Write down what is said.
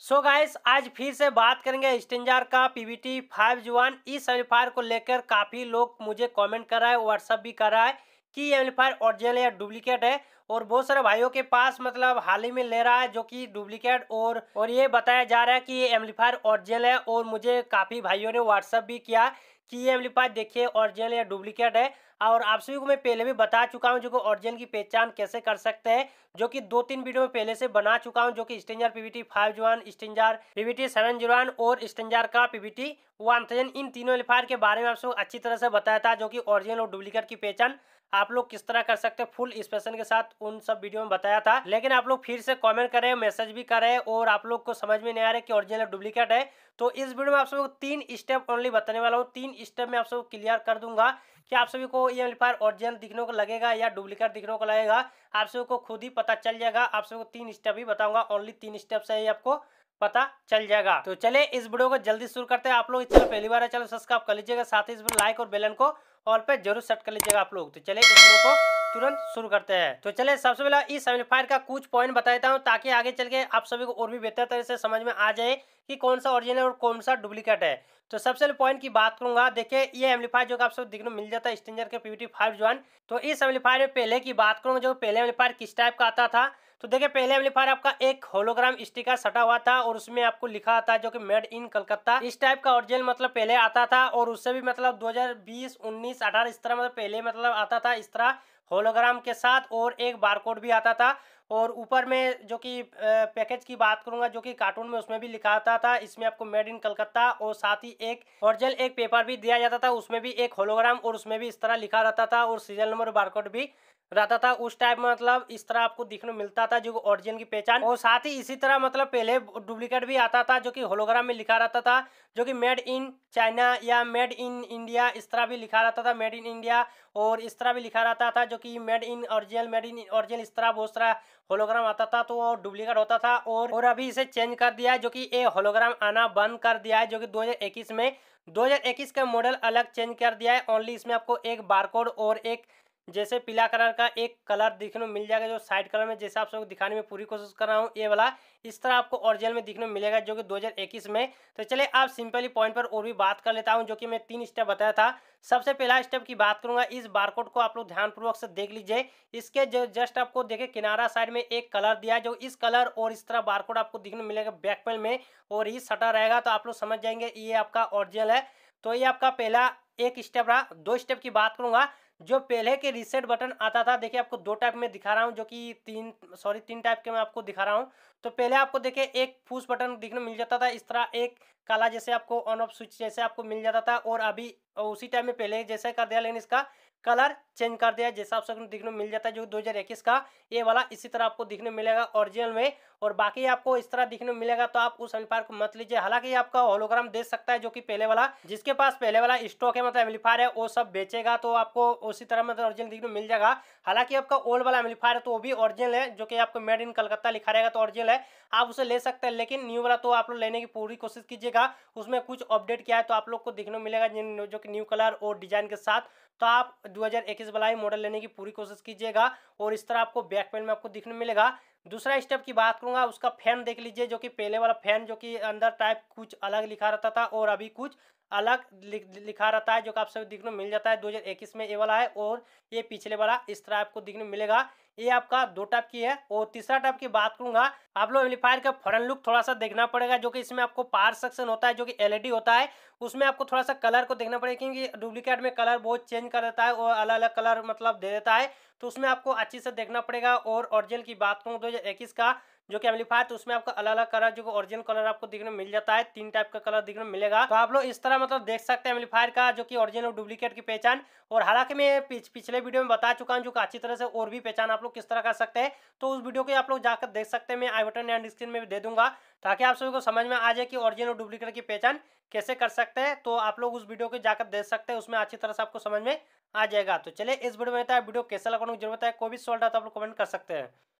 सो so guys आज फिर से बात करेंगे स्टेंजार का पीवीटी फाइव जुआन इस एम्पलीफायर को लेकर काफ़ी लोग मुझे कमेंट कर रहा है व्हाट्सअप भी कर रहा है कि ये एम्पलीफायर ओरिजिनल या डुप्लीकेट है और बहुत सारे भाइयों के पास मतलब हाल ही में ले रहा है जो कि डुप्लीकेट और और ये बताया जा रहा है कि ये एम्पलीफायर ओरिजिनल है और मुझे काफ़ी भाइयों ने व्हाट्सअप भी किया कि ये एम्पलीफायर देखिए ओरिजिनल या डुप्लीकेट है और आप सभी को मैं पहले भी बता चुका हूँ जो कि ऑरिजिन की पहचान कैसे कर सकते हैं जो कि दो तीन वीडियो में पहले से बना चुका हूँ जो कि स्टेंजर पीवीटी फाइव वन स्टेंजर पीवीटी सेवन वन और स्टेंजर का पीवीटी वन थाउजेंड इन तीनों एलिफायर के बारे में आप सबको अच्छी तरह से बताया था जो कि ओरिजिनल और डुप्लीकेट की पहचान आप लोग किस तरह कर सकते हैं फुल स्पेशन के साथ उन सब वीडियो में बताया था लेकिन आप लोग फिर से कमेंट हैं मैसेज भी हैं और आप लोग को समझ में नहीं आ रहा कि ओरिजिनल डुप्लीकेट है तो इस वीडियो में आप सबको तीन स्टेप ओनली बताने वाला हूँ तीन स्टेप में आप सबको क्लियर कर दूंगा क्या आप सभी को ई एम्पलीफायर ओरिजिनल दिखने को लगेगा या डुप्लीकेट दिखने को लगेगा आप सभी को खुद ही पता चल जाएगा आप सभी को तीन स्टेप ही बताऊंगा ओनली तीन स्टेप से ही आपको पता चल जाएगा तो चले इस वीडियो को जल्दी शुरू करते हैं आप लोग चलो पहली बार है चलो सब्सक्राइब कर लीजिएगा साथ ही इस लाइक और बेलन को ऑल पे जरूर सेट कर लीजिएगा आप लोग तो चले इस वीडियो को तुरंत शुरू करते हैं तो चले सबसे पहले इस सेमिफायर का कुछ पॉइंट बता देता हूँ ताकि आगे चल के आप सभी को और भी बेहतर तरह से समझ में आ जाए कि कौन सा ओरिजिनल और कौन सा डुप्लीकेट है तो सबसे पहले पॉइंट की बात करूंगा देखिए ये एम्पलीफायर जो आप सब देखने मिल जाता है स्टेंजर के पीवीटी फाइव जॉन तो इस एम्पलीफायर में पहले की बात करूंगा जो पहले एम्पलीफायर किस टाइप का आता था तो देखिए पहले एम्पलीफायर आपका एक होलोग्राम स्टिकर सटा हुआ था और उसमें आपको लिखा था जो कि मेड इन कलकत्ता इस टाइप का ओरिजिनल मतलब पहले आता था और उससे भी मतलब दो हजार बीस उन्नीस इस तरह मतलब पहले मतलब आता था इस तरह होलोग्राम के साथ और एक बारकोड भी आता था और ऊपर में जो कि पैकेज की बात करूंगा जो कि कार्टून में उसमें भी लिखा आता था इसमें आपको मेड इन कलकत्ता और साथ ही एक ओरिजिनल एक पेपर भी दिया जाता था उसमें भी एक होलोग्राम और उसमें भी इस तरह लिखा रहता था और सीरियल नंबर बारकोड भी रहता था उस टाइप में मतलब इस तरह आपको दिखने मिलता था जो ओरिजिन की पहचान और साथ ही इसी तरह मतलब पहले डुप्लीकेट भी आता था जो कि होलोग्राम में लिखा रहता था जो कि मेड इन चाइना या मेड इन इंडिया इस तरह भी लिखा रहता था मेड इन इंडिया और इस तरह भी लिखा रहता था जो कि made in original made in original इस तरह बहुत सारा होलोग्राम आता था तो वो डुप्लीकेट होता था और और अभी इसे चेंज कर दिया है जो कि ये होलोग्राम आना बंद कर दिया है जो कि 2021 में 2021 का मॉडल अलग चेंज कर दिया है ओनली इसमें आपको एक बारकोड और एक जैसे पीला कलर का एक कलर देखने को मिल जाएगा जो साइड कलर में जैसे आप सबको दिखाने में पूरी कोशिश कर रहा हूँ ये वाला इस तरह आपको ओरिजिनल में दिखने मिलेगा जो कि 2021 में तो चले आप सिंपली पॉइंट पर और भी बात कर लेता हूँ जो कि मैं तीन स्टेप बताया था सबसे पहला स्टेप की बात करूंगा इस बारकोड को आप लोग ध्यानपूर्वक से देख लीजिए इसके जो जस्ट आपको देखे किनारा साइड में एक कलर दिया जो इस कलर और इस तरह बारकोड आपको दिखने मिलेगा बैक पेन में और ये सटा रहेगा तो आप लोग समझ जाएंगे ये आपका ओरिजिनल है तो ये आपका पहला एक स्टेप रहा दो स्टेप की बात करूंगा जो पहले के रीसेट बटन आता था देखिए आपको दो टाइप में दिखा रहा हूँ जो कि तीन सॉरी तीन टाइप के मैं आपको दिखा रहा हूँ तो पहले आपको देखिए एक फूस बटन दिखने मिल जाता था इस तरह एक काला जैसे आपको ऑन ऑफ स्विच जैसे आपको मिल जाता था और अभी उसी टाइम में पहले जैसे कर दिया लेकिन इसका कलर चेंज कर दिया जैसा आप सबको देखने मिल जाता है जो इक्कीस का ये वाला इसी तरह आपको दिखने मिलेगा ओरिजिनल में और बाकी आपको इस तरह दिखने मिलेगा तो आप उस एम्पायर को मत लीजिए हालांकि आपका होलोग्राम दे सकता है जो कि पहले वाला जिसके पास पहले वाला स्टॉक है मतलब एम्पलीफायर है वो सब बेचेगा तो आपको उसी तरह मतलब ओरिजिनल दिखने मिल जाएगा हालांकि आपका ओल्ड वाला एम्पलीफायर है तो वो भी ओरिजिनल है जो कि आपको मेड इन कलकत्ता लिखा रहेगा तो ओरिजिनल है आप उसे ले सकते हैं लेकिन न्यू वाला तो आप लोग लेने की पूरी कोशिश कीजिएगा रहेगा उसमें कुछ अपडेट किया है तो आप लोग को देखने को मिलेगा जो कि न्यू कलर और डिजाइन के साथ तो आप 2021 वाला ही मॉडल लेने की पूरी कोशिश कीजिएगा और इस तरह आपको बैक पेन में आपको देखने मिलेगा दूसरा स्टेप की बात करूंगा उसका फैन देख लीजिए जो कि पहले वाला फैन जो कि अंदर टाइप कुछ अलग लिखा रहता था और अभी कुछ अलग लिखा रहता है जो कि आप सभी देखने को मिल जाता है 2021 में ये वाला है और ये पिछले वाला इस तरह आपको देखने को मिलेगा ये आपका दो टाइप की है और तीसरा टाइप की बात करूंगा आप लोग एम्पलीफायर का फॉरन लुक थोड़ा सा देखना पड़ेगा जो कि इसमें आपको पार सेक्शन होता है जो कि एलईडी होता है उसमें आपको थोड़ा सा कलर को देखना पड़ेगा क्योंकि डुप्लीकेट में कलर बहुत चेंज कर देता है और अलग अलग कलर मतलब दे देता है तो उसमें आपको अच्छे से देखना पड़ेगा और ओरिजिनल की बात करूँ तो दो का जो कि एम्पलीफायर तो उसमें आपको अलग अलग कलर जो ओरिजिनल कलर आपको देखने मिल जाता है तीन टाइप का कलर देखने मिलेगा तो आप लोग इस तरह मतलब देख सकते हैं एम्पलीफायर का जो कि ओरिजिनल डुप्लीकेट की पहचान और हालांकि मैं पिछ, पिछले वीडियो में बता चुका हूँ जो अच्छी तरह से और भी पहचान आप लोग किस तरह कर सकते हैं तो उस वीडियो को आप लोग जाकर देख सकते हैं मैं आई बटन एंड स्क्रीन में भी दे दूंगा ताकि आप सभी को समझ में आ जाए कि ओरिजिनल और डुप्लीकेट की पहचान कैसे कर सकते हैं तो आप लोग उस वीडियो को जाकर देख सकते हैं उसमें अच्छी तरह से आपको समझ में आ जाएगा तो चलिए इस वीडियो में वीडियो कैसा लगा जरूरत है कोई भी सॉल्ट तो आप लोग कमेंट कर सकते हैं